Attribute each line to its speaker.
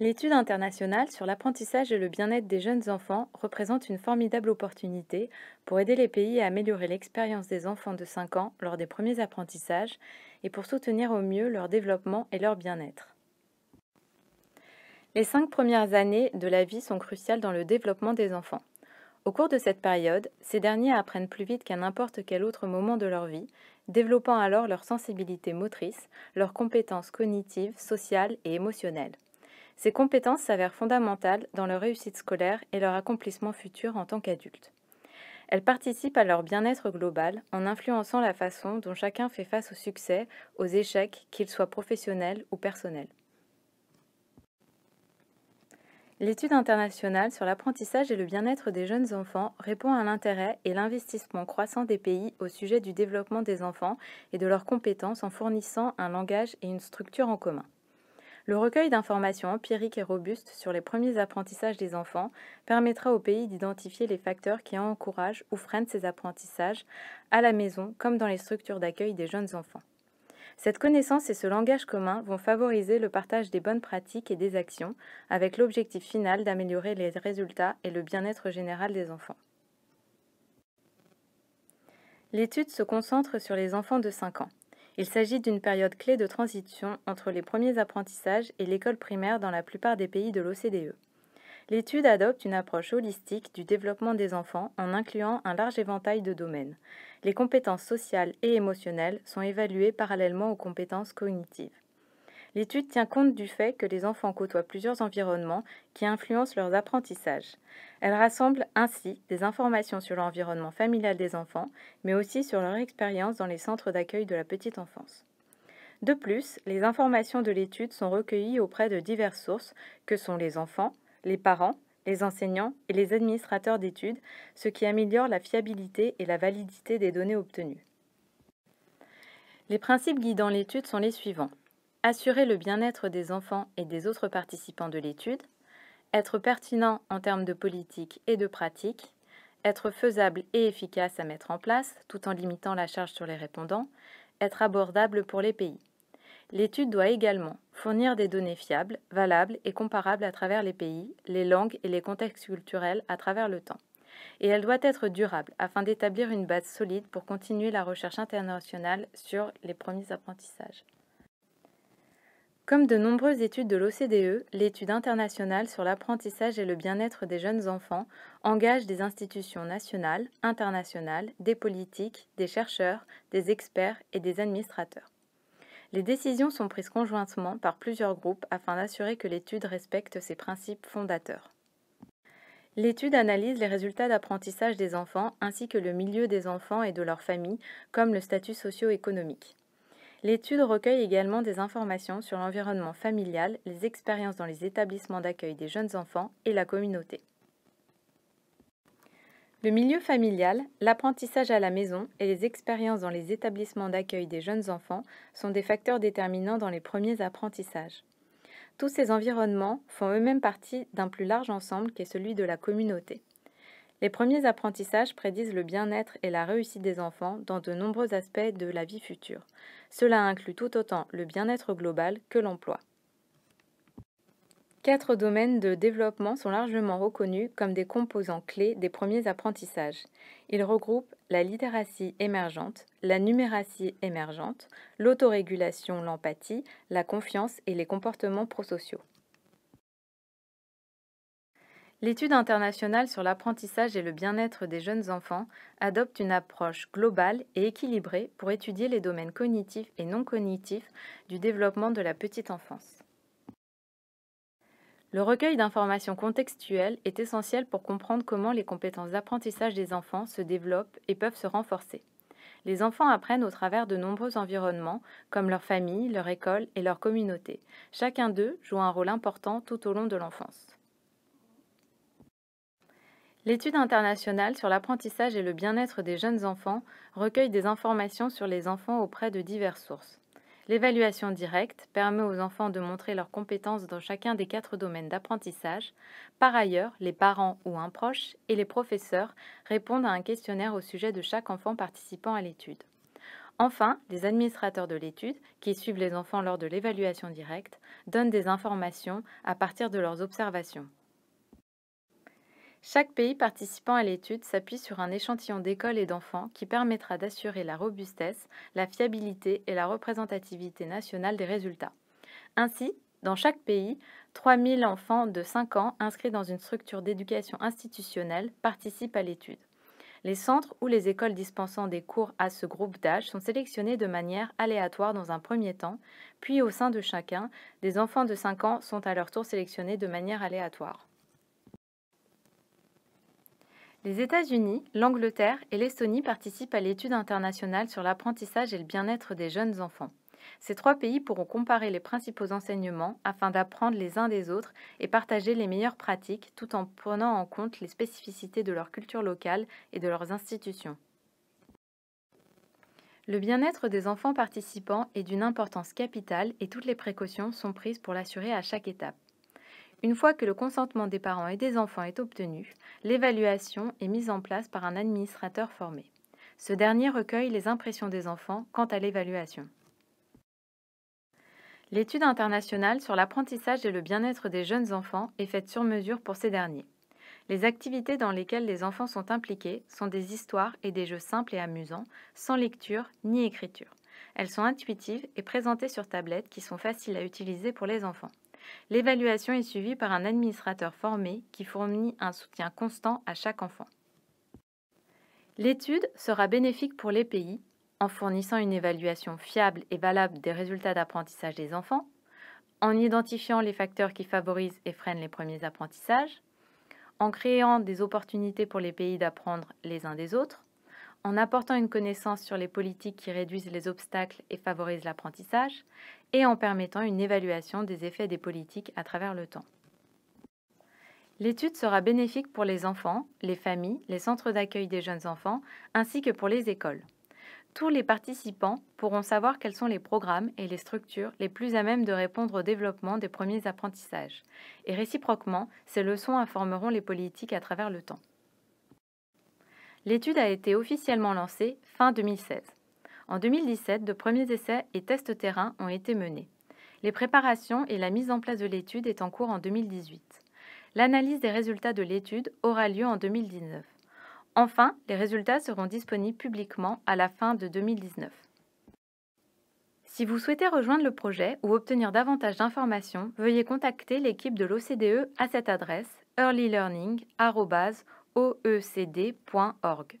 Speaker 1: L'étude internationale sur l'apprentissage et le bien-être des jeunes enfants représente une formidable opportunité pour aider les pays à améliorer l'expérience des enfants de 5 ans lors des premiers apprentissages et pour soutenir au mieux leur développement et leur bien-être. Les cinq premières années de la vie sont cruciales dans le développement des enfants. Au cours de cette période, ces derniers apprennent plus vite qu'à n'importe quel autre moment de leur vie, développant alors leur sensibilité motrice, leurs compétences cognitives, sociales et émotionnelles. Ces compétences s'avèrent fondamentales dans leur réussite scolaire et leur accomplissement futur en tant qu'adultes. Elles participent à leur bien-être global en influençant la façon dont chacun fait face aux succès, aux échecs, qu'ils soient professionnels ou personnels. L'étude internationale sur l'apprentissage et le bien-être des jeunes enfants répond à l'intérêt et l'investissement croissant des pays au sujet du développement des enfants et de leurs compétences en fournissant un langage et une structure en commun. Le recueil d'informations empiriques et robustes sur les premiers apprentissages des enfants permettra au pays d'identifier les facteurs qui encouragent ou freinent ces apprentissages, à la maison comme dans les structures d'accueil des jeunes enfants. Cette connaissance et ce langage commun vont favoriser le partage des bonnes pratiques et des actions, avec l'objectif final d'améliorer les résultats et le bien-être général des enfants. L'étude se concentre sur les enfants de 5 ans. Il s'agit d'une période clé de transition entre les premiers apprentissages et l'école primaire dans la plupart des pays de l'OCDE. L'étude adopte une approche holistique du développement des enfants en incluant un large éventail de domaines. Les compétences sociales et émotionnelles sont évaluées parallèlement aux compétences cognitives. L'étude tient compte du fait que les enfants côtoient plusieurs environnements qui influencent leurs apprentissages. Elle rassemble ainsi des informations sur l'environnement familial des enfants, mais aussi sur leur expérience dans les centres d'accueil de la petite enfance. De plus, les informations de l'étude sont recueillies auprès de diverses sources, que sont les enfants, les parents, les enseignants et les administrateurs d'études, ce qui améliore la fiabilité et la validité des données obtenues. Les principes guidant l'étude sont les suivants assurer le bien-être des enfants et des autres participants de l'étude, être pertinent en termes de politique et de pratique, être faisable et efficace à mettre en place tout en limitant la charge sur les répondants, être abordable pour les pays. L'étude doit également fournir des données fiables, valables et comparables à travers les pays, les langues et les contextes culturels à travers le temps. Et elle doit être durable afin d'établir une base solide pour continuer la recherche internationale sur les premiers apprentissages. Comme de nombreuses études de l'OCDE, l'étude internationale sur l'apprentissage et le bien-être des jeunes enfants engage des institutions nationales, internationales, des politiques, des chercheurs, des experts et des administrateurs. Les décisions sont prises conjointement par plusieurs groupes afin d'assurer que l'étude respecte ses principes fondateurs. L'étude analyse les résultats d'apprentissage des enfants ainsi que le milieu des enfants et de leurs familles, comme le statut socio-économique. L'étude recueille également des informations sur l'environnement familial, les expériences dans les établissements d'accueil des jeunes enfants et la communauté. Le milieu familial, l'apprentissage à la maison et les expériences dans les établissements d'accueil des jeunes enfants sont des facteurs déterminants dans les premiers apprentissages. Tous ces environnements font eux-mêmes partie d'un plus large ensemble qui est celui de la communauté. Les premiers apprentissages prédisent le bien-être et la réussite des enfants dans de nombreux aspects de la vie future, cela inclut tout autant le bien-être global que l'emploi. Quatre domaines de développement sont largement reconnus comme des composants clés des premiers apprentissages. Ils regroupent la littératie émergente, la numératie émergente, l'autorégulation, l'empathie, la confiance et les comportements prosociaux. L'étude internationale sur l'apprentissage et le bien-être des jeunes enfants adopte une approche globale et équilibrée pour étudier les domaines cognitifs et non cognitifs du développement de la petite enfance. Le recueil d'informations contextuelles est essentiel pour comprendre comment les compétences d'apprentissage des enfants se développent et peuvent se renforcer. Les enfants apprennent au travers de nombreux environnements, comme leur famille, leur école et leur communauté. Chacun d'eux joue un rôle important tout au long de l'enfance. L'étude internationale sur l'apprentissage et le bien-être des jeunes enfants recueille des informations sur les enfants auprès de diverses sources. L'évaluation directe permet aux enfants de montrer leurs compétences dans chacun des quatre domaines d'apprentissage. Par ailleurs, les parents ou un proche et les professeurs répondent à un questionnaire au sujet de chaque enfant participant à l'étude. Enfin, les administrateurs de l'étude, qui suivent les enfants lors de l'évaluation directe, donnent des informations à partir de leurs observations. Chaque pays participant à l'étude s'appuie sur un échantillon d'écoles et d'enfants qui permettra d'assurer la robustesse, la fiabilité et la représentativité nationale des résultats. Ainsi, dans chaque pays, 3000 enfants de 5 ans inscrits dans une structure d'éducation institutionnelle participent à l'étude. Les centres ou les écoles dispensant des cours à ce groupe d'âge sont sélectionnés de manière aléatoire dans un premier temps, puis au sein de chacun, des enfants de 5 ans sont à leur tour sélectionnés de manière aléatoire. Les États-Unis, l'Angleterre et l'Estonie participent à l'étude internationale sur l'apprentissage et le bien-être des jeunes enfants. Ces trois pays pourront comparer les principaux enseignements afin d'apprendre les uns des autres et partager les meilleures pratiques tout en prenant en compte les spécificités de leur culture locale et de leurs institutions. Le bien-être des enfants participants est d'une importance capitale et toutes les précautions sont prises pour l'assurer à chaque étape. Une fois que le consentement des parents et des enfants est obtenu, l'évaluation est mise en place par un administrateur formé. Ce dernier recueille les impressions des enfants quant à l'évaluation. L'étude internationale sur l'apprentissage et le bien-être des jeunes enfants est faite sur mesure pour ces derniers. Les activités dans lesquelles les enfants sont impliqués sont des histoires et des jeux simples et amusants, sans lecture ni écriture. Elles sont intuitives et présentées sur tablettes qui sont faciles à utiliser pour les enfants. L'évaluation est suivie par un administrateur formé qui fournit un soutien constant à chaque enfant. L'étude sera bénéfique pour les pays en fournissant une évaluation fiable et valable des résultats d'apprentissage des enfants, en identifiant les facteurs qui favorisent et freinent les premiers apprentissages, en créant des opportunités pour les pays d'apprendre les uns des autres, en apportant une connaissance sur les politiques qui réduisent les obstacles et favorisent l'apprentissage, et en permettant une évaluation des effets des politiques à travers le temps. L'étude sera bénéfique pour les enfants, les familles, les centres d'accueil des jeunes enfants, ainsi que pour les écoles. Tous les participants pourront savoir quels sont les programmes et les structures les plus à même de répondre au développement des premiers apprentissages. Et réciproquement, ces leçons informeront les politiques à travers le temps. L'étude a été officiellement lancée fin 2016. En 2017, de premiers essais et tests terrain ont été menés. Les préparations et la mise en place de l'étude est en cours en 2018. L'analyse des résultats de l'étude aura lieu en 2019. Enfin, les résultats seront disponibles publiquement à la fin de 2019. Si vous souhaitez rejoindre le projet ou obtenir davantage d'informations, veuillez contacter l'équipe de l'OCDE à cette adresse earlylearning@ oecd.org.